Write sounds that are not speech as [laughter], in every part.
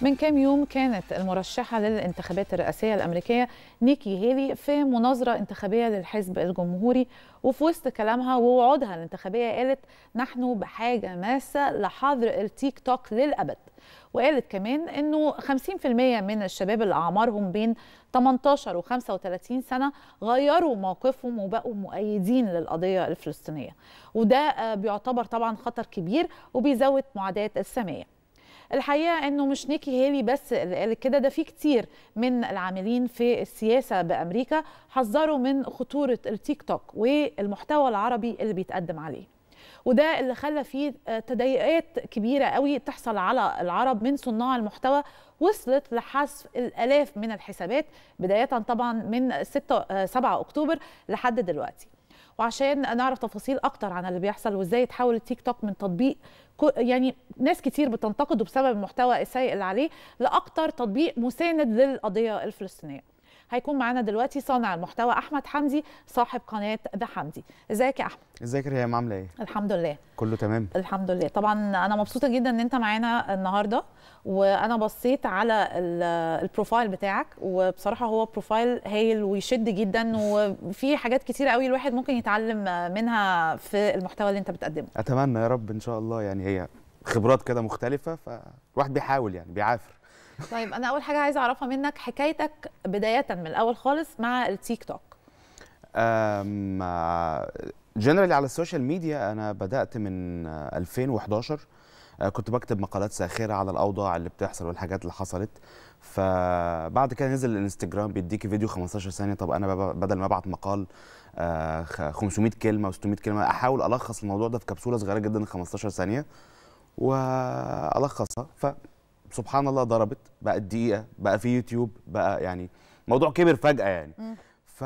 من كام يوم كانت المرشحة للانتخابات الرئاسية الأمريكية نيكي هيلي في مناظرة انتخابية للحزب الجمهوري وفي وسط كلامها ووعودها الانتخابية قالت نحن بحاجة ماسة لحظر التيك توك للأبد وقالت كمان انه 50% من الشباب اللي اعمارهم بين 18 و 35 سنه غيروا موقفهم وبقوا مؤيدين للقضيه الفلسطينيه وده آه، بيعتبر طبعا خطر كبير وبيزود معاداة السامية الحقيقه انه مش نيكي هيلي بس اللي قالت كده ده في كتير من العاملين في السياسه بامريكا حذروا من خطوره التيك توك والمحتوى العربي اللي بيتقدم عليه وده اللي خلى فيه تضايقات كبيره قوي تحصل على العرب من صناع المحتوى وصلت لحذف الالاف من الحسابات بدايه طبعا من 6 7 اكتوبر لحد دلوقتي وعشان نعرف تفاصيل اكتر عن اللي بيحصل وازاي تحول التيك توك من تطبيق يعني ناس كتير بتنتقده بسبب المحتوى السيء اللي عليه لاكتر تطبيق مساند للقضيه الفلسطينيه هيكون معانا دلوقتي صانع المحتوى احمد حمدي صاحب قناه ذا حمدي ازيك يا احمد ازيك يا هي عامله ايه الحمد لله كله تمام الحمد لله طبعا انا مبسوطه جدا ان انت معانا النهارده وانا بصيت على البروفايل بتاعك وبصراحه هو بروفايل هايل ويشد جدا وفي حاجات كتيره قوي الواحد ممكن يتعلم منها في المحتوى اللي انت بتقدمه اتمنى يا رب ان شاء الله يعني هي خبرات كده مختلفه فالواحد بيحاول يعني بيعافر طيب انا اول حاجه عايزه اعرفها منك حكايتك بدايه من الاول خالص مع التيك توك جنرالي على السوشيال ميديا انا بدات من 2011 أه، كنت بكتب مقالات ساخره على الاوضاع اللي بتحصل والحاجات اللي حصلت فبعد كده نزل الانستجرام بيديكي فيديو 15 ثانيه طب انا بدل ما ابعت مقال 500 أه، كلمه و600 كلمه احاول الخص الموضوع ده في كبسوله صغيره جدا 15 ثانيه والخصها ف سبحان الله ضربت بقت دقيقه بقى في يوتيوب بقى يعني موضوع كبر فجاه يعني ف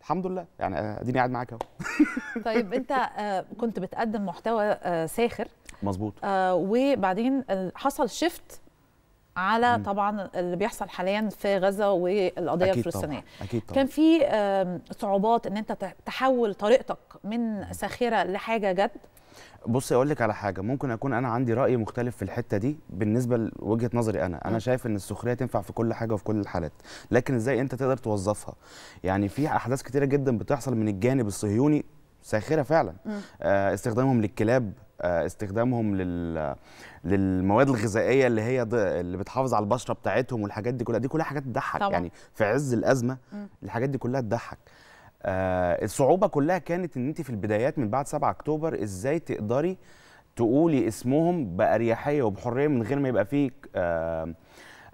الحمد لله يعني اديني قاعد معاك اهو [laughs] طيب انت آه، كنت بتقدم محتوى آه، ساخر مظبوط آه، وبعدين حصل شيفت على طبعا اللي بيحصل حاليا في غزه والقضيه الفلسطينيه أكيد, اكيد طبعا كان في صعوبات ان انت تحول طريقتك من ساخره لحاجه جد بص اقول لك على حاجه ممكن اكون انا عندي راي مختلف في الحته دي بالنسبه لوجهه نظري انا انا شايف ان السخريه تنفع في كل حاجه وفي كل الحالات لكن ازاي انت تقدر توظفها يعني في احداث كتيره جدا بتحصل من الجانب الصهيوني ساخره فعلا آه استخدامهم للكلاب آه استخدامهم لل للمواد الغذائيه اللي هي اللي بتحافظ على البشره بتاعتهم والحاجات دي كلها دي كلها حاجات تضحك يعني في عز الازمه الحاجات دي كلها تضحك آه الصعوبه كلها كانت ان انت في البدايات من بعد 7 اكتوبر ازاي تقدري تقولي اسمهم باريحيه وبحريه من غير ما يبقى فيك آه،,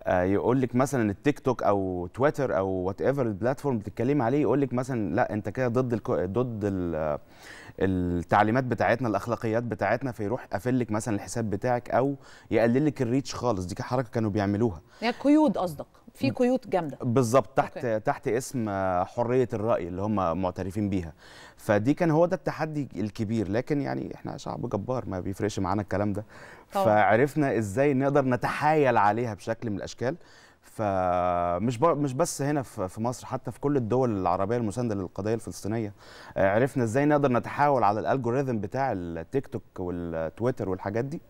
آه يقول لك مثلا التيك توك او تويتر او وات ايفر البلاتفورم بتتكلمي عليه يقول لك مثلا لا انت كده ضد الكو... ضد التعليمات بتاعتنا الاخلاقيات بتاعتنا فيروح قافل لك مثلا الحساب بتاعك او يقلل لك الريتش خالص دي حركه كانوا بيعملوها يعني قيود قصدك في قيود جامده بالظبط تحت أوكي. تحت اسم آه، حريه الراي اللي هم معترفين بيها فدي كان هو ده التحدي الكبير لكن يعني احنا شعب جبار ما بيفرقش معانا الكلام ده طبعا. فعرفنا ازاي نقدر نتحايل عليها بشكل من الاشكال فمش مش بس هنا في مصر حتى في كل الدول العربيه المسانده للقضيه الفلسطينيه عرفنا ازاي نقدر نتحاول على الالجوريثم بتاع التيك توك والتويتر والحاجات دي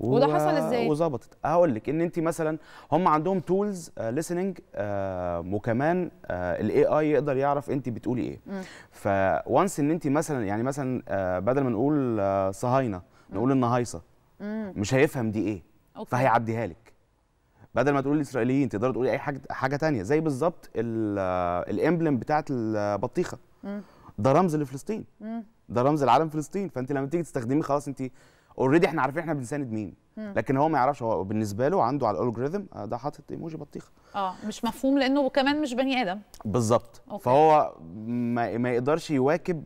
و... وده حصل ازاي وظبطت هقول لك ان انت مثلا هم عندهم تولز ليسننج آه، آه، وكمان آه، الاي اي يقدر يعرف انت بتقولي ايه فوانس ان انت مثلا يعني مثلا بدل ما نقول صهاينه نقول النهايصه مش هيفهم دي ايه أوكي. فهيعديها لك بدل ما تقول الاسرائيليين تقدر تقولي اي حاجه حاجه ثانيه زي بالظبط الامبلم بتاعت البطيخه ده رمز لفلسطين ده رمز العالم فلسطين فانت لما تيجي تستخدميه خلاص انت اوريدي احنا عارفين احنا بنساند مين لكن هو ما يعرفش هو بالنسبه له عنده على الالجوريثم آه، ده حاطط ايموجي بطيخه اه مش مفهوم لانه كمان مش بني ادم بالظبط فهو ما, ما يقدرش يواكب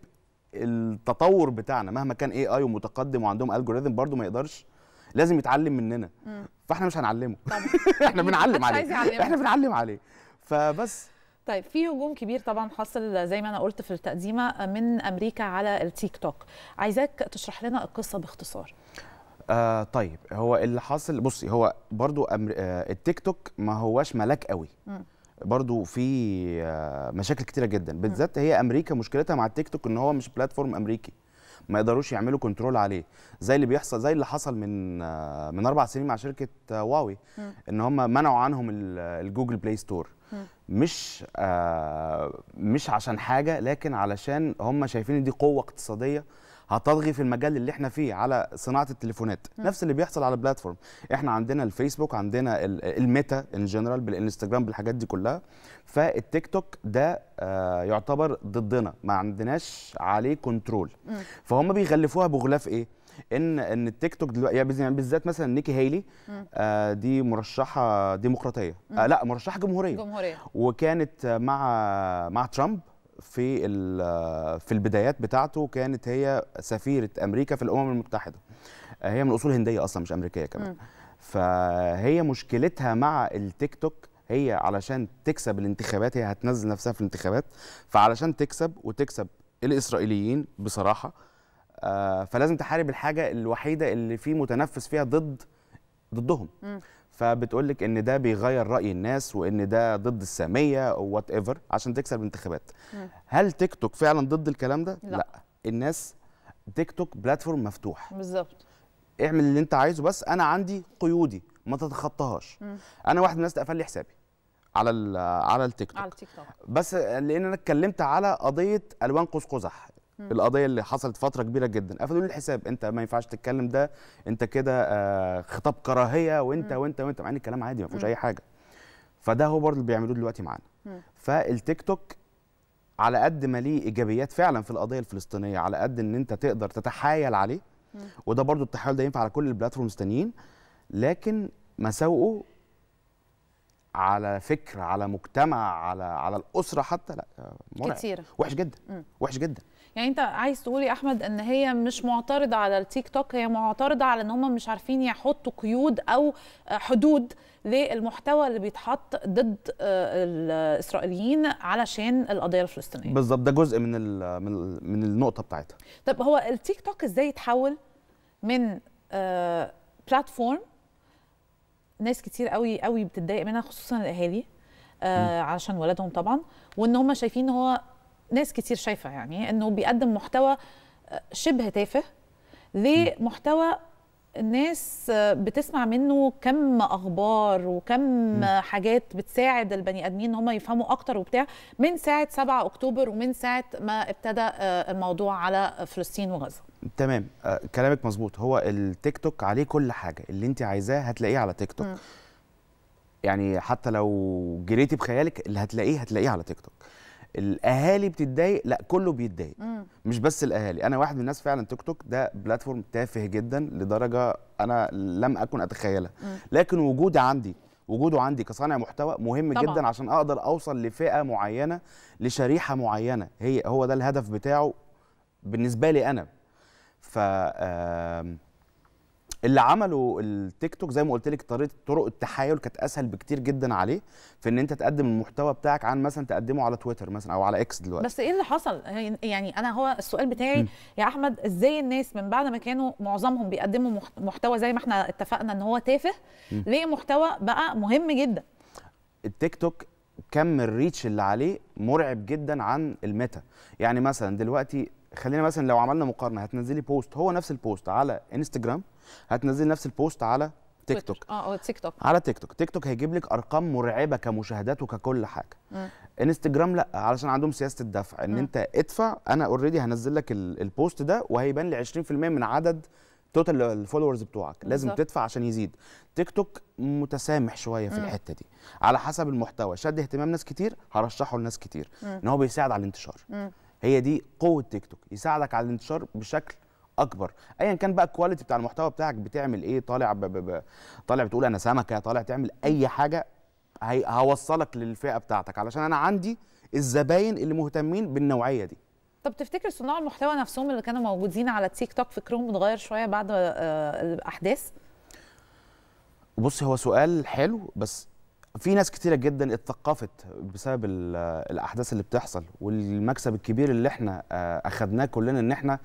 التطور بتاعنا مهما كان اي اي ومتقدم وعندهم الجوريثم برضه ما يقدرش لازم يتعلم مننا مم. فاحنا مش هنعلمه [laughs] احنا بنعلم عليه احنا بنعلم عليه فبس طيب في هجوم كبير طبعا حصل زي ما انا قلت في التقديمه من امريكا على التيك توك عايزاك تشرح لنا القصه باختصار آه طيب هو اللي حاصل بصي هو برضو أمر... آه التيك توك ما هواش ملاك قوي برضو في آه مشاكل كتيره جدا بالذات هي امريكا مشكلتها مع التيك توك ان هو مش بلاتفورم امريكي ما يقدروش يعملوا كنترول عليه زي اللي بيحصل زي اللي حصل من من اربع سنين مع شركه هواوي ان هم منعوا عنهم الجوجل بلاي ستور مش آه مش عشان حاجه لكن علشان هم شايفين دي قوه اقتصاديه هتطغي في المجال اللي احنا فيه على صناعه التليفونات م. نفس اللي بيحصل على البلاتفورم احنا عندنا الفيسبوك عندنا الميتا ان جنرال بالانستغرام بالحاجات دي كلها فالتيك توك ده آه، يعتبر ضدنا ما عندناش عليه كنترول فهم بيغلفوها بغلاف ايه ان ان التيك توك دلوقتي يعني, يعني بالذات مثلا نيكي هيلي آه دي مرشحه ديمقراطيه آه لا مرشحه جمهوريه جمهوريه وكانت مع مع ترامب في في البدايات بتاعته كانت هي سفيره امريكا في الامم المتحده آه، هي من اصول هنديه اصلا مش امريكيه كمان فهي مشكلتها مع التيك توك هي علشان تكسب الانتخابات هي هتنزل نفسها في الانتخابات فعلشان تكسب وتكسب الاسرائيليين بصراحه آه، فلازم تحارب الحاجه الوحيده اللي في متنفس فيها ضد ضدهم فبتقول لك ان ده بيغير راي الناس وان ده ضد الساميه او وات ايفر عشان تكسب الانتخابات هل تيك توك فعلا ضد الكلام ده لا, لا. الناس تيك توك بلاتفورم مفتوح بالظبط اعمل اللي انت عايزه بس انا عندي قيودي ما تتخطاهاش انا واحد من الناس قفل لي حسابي على ال على التيك توك على التيك توك بس لان انا اتكلمت على قضيه الوان قوس قزح القضيه اللي حصلت فتره كبيره جدا قفلوا لي الحساب انت ما ينفعش تتكلم ده انت كده آه خطاب كراهيه وانت وانت وانت مع ان الكلام عادي ما فيهوش اي حاجه فده هو برضه اللي بيعملوه دلوقتي معانا فالتيك توك على قد ما ليه ايجابيات فعلا في القضيه الفلسطينيه على قد ان انت تقدر تتحايل عليه مم. وده برضه التحايل ده ينفع على كل البلاتفورمز التانيين لكن مساوئه على فكر على مجتمع على على الاسره حتى لا مرعب كتير وحش جدا مم. وحش جدا يعني انت عايز تقول يا احمد ان هي مش معترضه على التيك توك هي معترضه على ان هم مش عارفين يحطوا قيود او حدود للمحتوى اللي بيتحط ضد آه، الاسرائيليين علشان القضيه الفلسطينيه بالظبط ده جزء من من من النقطه بتاعتها طب هو التيك توك ازاي يتحول من بلاتفورم آه، ناس كتير قوي قوي بتتضايق منها خصوصا الاهالي آه علشان ولادهم طبعا وان هم شايفين ان هو ناس كتير شايفه يعني انه بيقدم محتوى آه، شبه تافه لمحتوى الناس آه، بتسمع منه كم اخبار وكم م. حاجات بتساعد البني ادمين ان هم يفهموا اكتر وبتاع من ساعه 7 اكتوبر ومن ساعه ما ابتدى آه، الموضوع على فلسطين وغزه تمام كلامك مظبوط هو التيك توك عليه كل حاجه اللي انت عايزاه هتلاقيه على تيك توك م. يعني حتى لو جريتي بخيالك اللي هتلاقيه هتلاقيه على تيك توك الاهالي بتتضايق لا كله بيتضايق مش بس الاهالي انا واحد من الناس فعلا تيك توك ده بلاتفورم تافه جدا لدرجه انا لم اكن اتخيلها لكن وجودي عندي وجوده عندي كصانع محتوى مهم طبعا. جدا عشان اقدر اوصل لفئه معينه لشريحه معينه هي هو ده الهدف بتاعه بالنسبه لي انا ف اللي عملوا التيك توك زي ما قلت لك طريقه طرق التحايل كانت اسهل بكتير جدا عليه في ان انت تقدم المحتوى بتاعك عن مثلا تقدمه على تويتر مثلا او على اكس دلوقتي بس ايه اللي حصل يعني, يعني انا هو السؤال بتاعي م. يا احمد ازاي الناس من بعد ما كانوا معظمهم بيقدموا محتوى زي ما احنا اتفقنا ان هو تافه م. ليه محتوى بقى مهم جدا التيك توك كم الريتش اللي عليه مرعب جدا عن الميتا يعني مثلا دلوقتي خلينا مثلا لو عملنا مقارنه هتنزلي بوست هو نفس البوست على انستجرام هتنزلي نفس البوست على تيك توك اه تيك آه، توك على تيك توك تيك توك هيجيب لك ارقام مرعبه كمشاهدات وككل حاجه م. انستجرام لا علشان عندهم سياسه الدفع ان انت ادفع انا اوريدي هنزل لك البوست ده وهيبان لي 20% من عدد توتال الفولورز بتوعك لازم بالزبط. تدفع عشان يزيد تيك توك متسامح شويه في مم. الحته دي على حسب المحتوى شد اهتمام ناس كتير هرشحه لناس كتير مم. ان هو بيساعد على الانتشار مم. هي دي قوه تيك توك يساعدك على الانتشار بشكل اكبر ايا كان بقى الكواليتي بتاع المحتوى بتاعك بتعمل ايه طالع ب ب ب طالع بتقول انا سمكه طالع تعمل اي حاجه هوصلك للفئه بتاعتك علشان انا عندي الزباين اللي مهتمين بالنوعيه دي طب تفتكر صناع المحتوى نفسهم اللي كانوا موجودين على تيك توك فكرهم اتغير شويه بعد آه، الاحداث بص هو سؤال حلو بس في ناس كتيره جدا اتثقفت بسبب الاحداث اللي بتحصل والمكسب الكبير اللي احنا آه، اخذناه كلنا ان احنا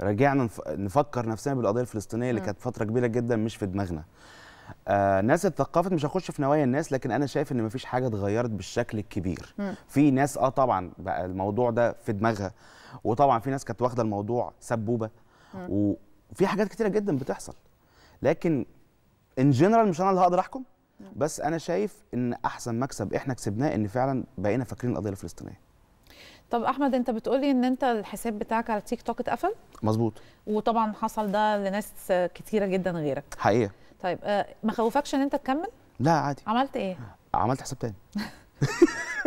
رجعنا نفكر نفسنا بالقضيه الفلسطينيه اللي كانت فتره كبيره جدا مش في دماغنا آه، ناس اتثقفت مش هخش في نوايا الناس لكن انا شايف ان مفيش حاجه اتغيرت بالشكل الكبير في ناس اه طبعا بقى الموضوع ده في دماغها وطبعا في ناس كانت واخده الموضوع سبوبه وفي حاجات كتيره جدا بتحصل لكن ان جنرال مش انا اللي هقدر احكم بس انا شايف ان احسن مكسب احنا كسبناه ان فعلا بقينا فاكرين القضيه الفلسطينيه طب احمد انت بتقولي ان انت الحساب بتاعك على تيك توك اتقفل مظبوط وطبعا حصل ده لناس كتيره جدا غيرك حقيقه طيب آه، ما خوفكش ان انت تكمل لا عادي عملت ايه عملت حساب تاني [laughs]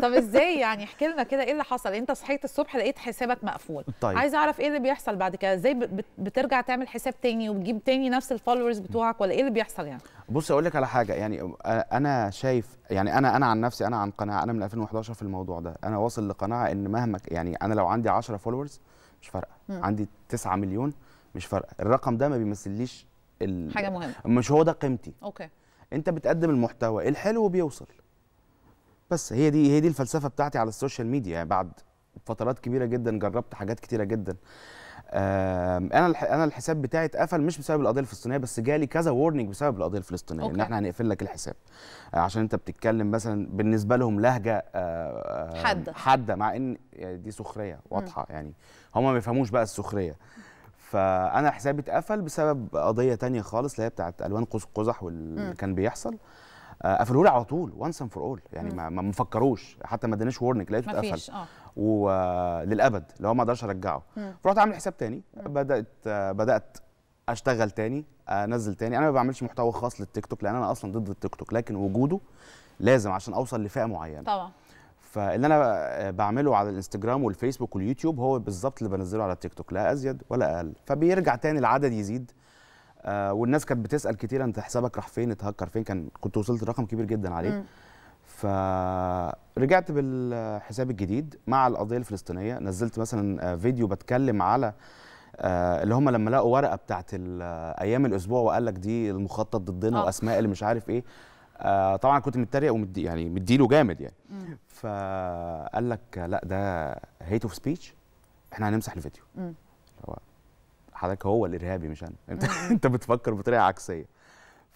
طب ازاي يعني احكي لنا كده ايه اللي حصل انت صحيت الصبح لقيت حسابك مقفول طيب. عايز اعرف ايه اللي بيحصل بعد كده ازاي بترجع تعمل حساب تاني وتجيب تاني نفس الفولورز بتوعك ولا ايه اللي بيحصل يعني بص اقول لك على حاجه يعني انا شايف يعني انا انا عن نفسي انا عن قناعه انا من 2011 في الموضوع ده انا واصل لقناعه ان مهما يعني انا لو عندي 10 فولورز مش فارقه عندي 9 مليون مش فارقه الرقم ده ما بيمثليش ال... حاجه مهمه مش هو ده قيمتي اوكي انت بتقدم المحتوى الحلو بيوصل بس هي دي هي دي الفلسفه بتاعتي على السوشيال ميديا يعني بعد فترات كبيره جدا جربت حاجات كتيره جدا انا انا الحساب بتاعي اتقفل مش بسبب القضيه الفلسطينيه بس جالي كذا وورنينج بسبب القضيه الفلسطينيه أوكي. ان احنا هنقفل لك الحساب آه، عشان انت بتتكلم مثلا بالنسبه لهم لهجه آه، آه، حاده حاده مع ان يعني دي سخريه واضحه م. يعني هم ما بيفهموش بقى السخريه فانا حسابي اتقفل بسبب قضيه تانية خالص اللي هي بتاعت الوان قوس قزح واللي كان بيحصل قفلوا لي على طول وانس اند فور اول يعني ما, ما فكروش حتى ما ادانيش وورنينج لقيته اتقفل آه. وللابد اللي هو ما اقدرش ارجعه فرحت عامل حساب تاني بدات بدات اشتغل تاني انزل تاني انا ما بعملش محتوى خاص للتيك توك لان انا اصلا ضد التيك توك لكن وجوده لازم عشان اوصل لفئه معينه طبعا فاللي انا بعمله على الانستجرام والفيسبوك واليوتيوب هو بالظبط اللي بنزله على التيك توك لا ازيد ولا اقل فبيرجع تاني العدد يزيد آه، والناس كانت بتسال كتير انت حسابك راح فين اتهكر فين كان كنت وصلت لرقم كبير جدا عليه فرجعت بالحساب الجديد مع القضيه الفلسطينيه نزلت مثلا آه، فيديو بتكلم على آه، اللي هم لما لقوا ورقه بتاعت آه، ايام الاسبوع وقال لك دي المخطط ضدنا واسماء اللي مش عارف ايه طبعا كنت متريق ومدي يعني مديله جامد يعني مم. فقال لك لا ده هيت اوف سبيتش احنا هنمسح الفيديو هو حضرتك هو الارهابي مش انا انت بتفكر بطريقه عكسيه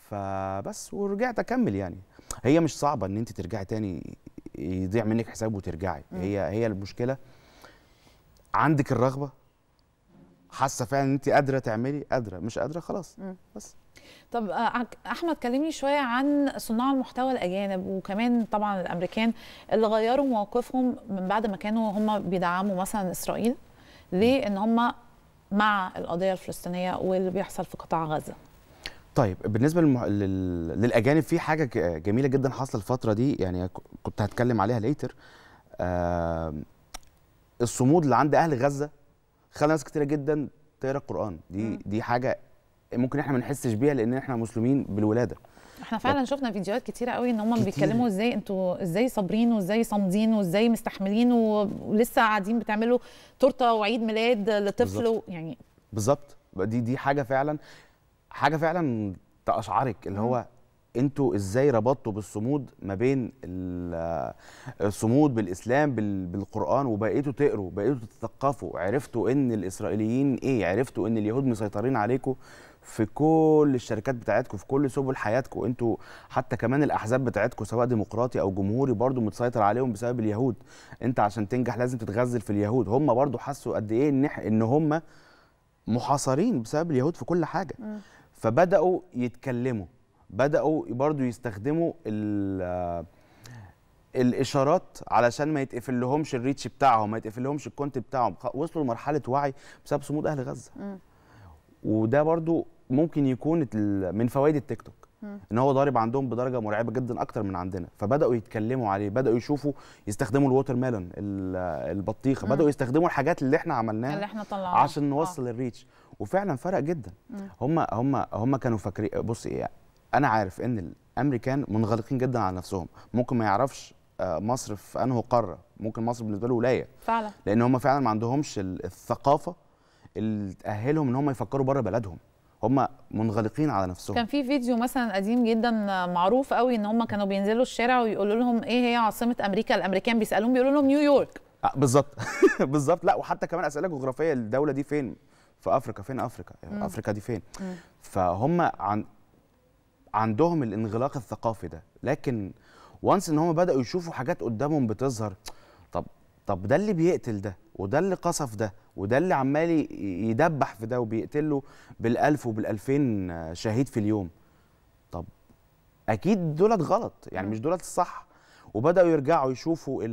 فبس ورجعت اكمل يعني هي مش صعبه ان انت ترجعي تاني يضيع منك حساب وترجعي مم. هي هي المشكله عندك الرغبه حاسه فعلا ان انت قادره تعملي قادره مش قادره خلاص مم. بس طب آه، احمد كلمني شويه عن صناع المحتوى الاجانب وكمان طبعا الامريكان اللي غيروا مواقفهم من بعد ما كانوا هم بيدعموا مثلا اسرائيل ليه ان هم مع القضيه الفلسطينيه واللي بيحصل في قطاع غزه طيب بالنسبه للم... لل... للاجانب في حاجه جميله جدا حاصله الفتره دي يعني كنت هتكلم عليها ليتر آه... الصمود اللي عند اهل غزه خلى ناس كتيره جدا تقرا القران دي م. دي حاجه ممكن احنا ما نحسش بيها لان احنا مسلمين بالولاده احنا فعلا شفنا فيديوهات كتيره قوي ان هم بيتكلموا ازاي انتوا ازاي صابرين وازاي صامدين وازاي مستحملين ولسه قاعدين بتعملوا تورته وعيد ميلاد لطفل بالزبط. يعني بالظبط دي دي حاجه فعلا حاجه فعلا تأشعرك اللي هو انتوا ازاي ربطتوا بالصمود ما بين الصمود بالاسلام بالقران وبقيتوا تقروا بقيتوا تتثقفوا عرفتوا ان الاسرائيليين ايه عرفتوا ان اليهود مسيطرين عليكم في كل الشركات بتاعتكم في كل سبل حياتكم انتوا حتى كمان الاحزاب بتاعتكم سواء ديمقراطي او جمهوري برضو متسيطر عليهم بسبب اليهود انت عشان تنجح لازم تتغزل في اليهود هم برضو حسوا قد ايه ان هم محاصرين بسبب اليهود في كل حاجه فبداوا يتكلموا بداوا برضو يستخدموا الاشارات علشان ما يتقفل لهمش الريتش بتاعهم ما يتقفل لهمش الكونت بتاعهم وصلوا لمرحله وعي بسبب صمود اهل غزه وده برضو ممكن يكون من فوائد التيك توك ان هو ضارب عندهم بدرجه مرعبه جدا اكتر من عندنا فبداوا يتكلموا عليه بداوا يشوفوا يستخدموا الووتر ميلون البطيخه بداوا يستخدموا الحاجات اللي احنا عملناها اللي احنا طلعناها عشان نوصل آه. الريتش وفعلا فرق جدا هم هم هم كانوا فاكرين بص ايه انا عارف ان الامريكان منغلقين جدا على نفسهم ممكن ما يعرفش آه، مصر في انه قاره ممكن مصر بالنسبه له ولايه فعلا لان هم فعلا ما عندهمش الثقافه اللي تاهلهم ان هم يفكروا بره بلدهم هم منغلقين على نفسهم كان في فيديو مثلا قديم جدا معروف قوي ان هم كانوا بينزلوا الشارع ويقولوا لهم ايه هي عاصمه امريكا الامريكان بيسالوهم بيقولوا لهم نيويورك آه، بالظبط [laughs] بالظبط لا وحتى كمان اسئله جغرافيه الدوله دي فين في افريقيا فين افريقيا يعني مم. افريقيا دي فين فهم عن عندهم الانغلاق الثقافي ده لكن وانس ان هم بداوا يشوفوا حاجات قدامهم بتظهر طب ده اللي بيقتل ده وده اللي قصف ده وده اللي عمال يدبح في ده وبيقتله بالألف وبالألفين شهيد في اليوم طب أكيد دولت غلط يعني مش دولت الصح وبداوا يرجعوا يشوفوا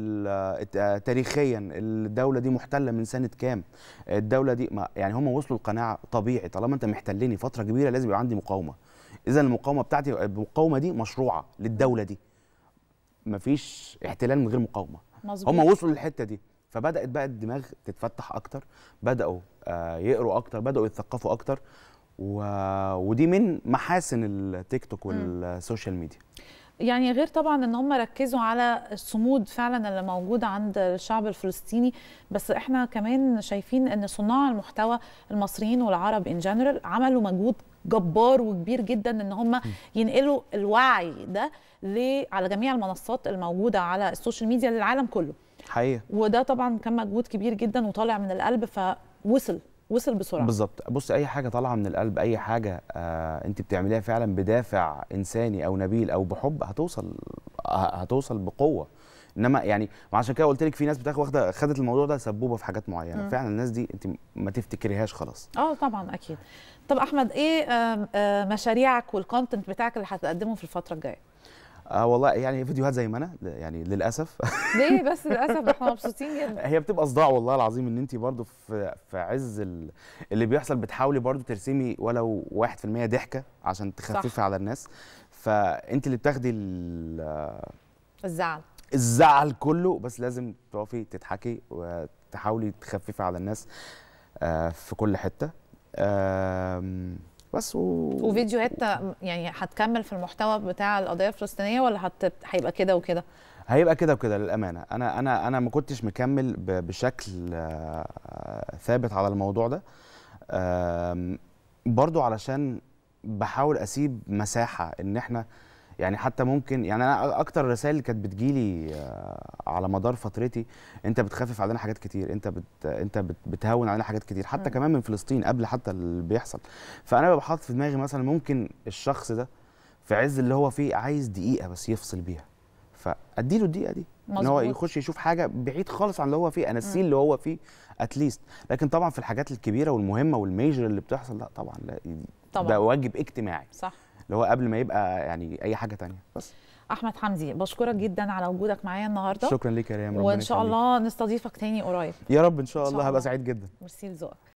تاريخيا الدوله دي محتله من سنه كام الدوله دي ما يعني هم وصلوا لقناعه طبيعي طالما انت محتلني فتره كبيره لازم يبقى عندي مقاومه اذا المقاومه بتاعتي المقاومه دي مشروعه للدوله دي مفيش احتلال من غير مقاومه مظبوط هم وصلوا للحته دي فبدات بقى الدماغ تتفتح اكتر بداوا آه، يقروا اكتر بداوا يتثقفوا اكتر و... ودي من محاسن التيك توك والسوشيال ميديا يعني غير طبعا ان هم ركزوا على الصمود فعلا اللي موجود عند الشعب الفلسطيني بس احنا كمان شايفين ان صناع المحتوى المصريين والعرب ان جنرال عملوا مجهود جبار وكبير جدا ان هم ينقلوا الوعي ده على جميع المنصات الموجوده على السوشيال ميديا للعالم كله حقيقة وده طبعا كان مجهود كبير جدا وطالع من القلب فوصل وصل بسرعه بالظبط بص اي حاجه طالعه من القلب اي حاجه آه انت بتعمليها فعلا بدافع انساني او نبيل او بحب هتوصل هتوصل بقوه انما يعني عشان كده قلت لك في ناس بتاخد واخده خدت الموضوع ده سبوبه في حاجات معينه م. فعلا الناس دي انت ما تفتكريهاش خلاص اه طبعا اكيد طب احمد ايه مشاريعك والكونتنت بتاعك اللي هتقدمه في الفتره الجايه آه والله يعني فيديوهات زي ما انا يعني للاسف [laughs] ليه بس للاسف احنا مبسوطين جدا هي بتبقى صداع والله العظيم ان انت برضو في في عز اللي بيحصل بتحاولي برضو ترسمي ولو 1% ضحكه عشان تخففي على الناس فانت اللي بتاخدي الزعل الزعل كله بس لازم تقفي تضحكي وتحاولي تخففي على الناس آه، في كل حته بس و... وفيديوهات يعني هتكمل في المحتوى بتاع القضيه الفلسطينيه ولا هت... هيبقى كده وكده هيبقى كده وكده للامانه انا انا انا ما كنتش مكمل ب... بشكل آه، ثابت على الموضوع ده برضو علشان بحاول اسيب مساحه ان احنا يعني حتى ممكن يعني انا اكتر الرسائل اللي كانت بتجيلي آه، على مدار فترتي انت بتخفف علينا حاجات كتير انت بت انت بت بتهون علينا حاجات كتير حتى م. كمان من فلسطين قبل حتى اللي بيحصل فانا ببقى حاطط في دماغي مثلا ممكن الشخص ده في عز اللي هو فيه عايز دقيقه بس يفصل بيها فادي له الدقيقه دي مزبوط. ان هو يخش يشوف حاجه بعيد خالص عن اللي هو فيه انسيه اللي هو فيه اتليست لكن طبعا في الحاجات الكبيره والمهمه والميجر اللي بتحصل لا طبعا لا طبعا. ده واجب اجتماعي صح اللي هو قبل ما يبقى يعني اي حاجه تانية بس احمد حمدي بشكرك جدا على وجودك معايا النهارده شكرا ليك يا ريم وان شاء الله نستضيفك تاني قريب يا رب ان شاء, إن شاء الله هبقى سعيد جدا ميرسي لذوقك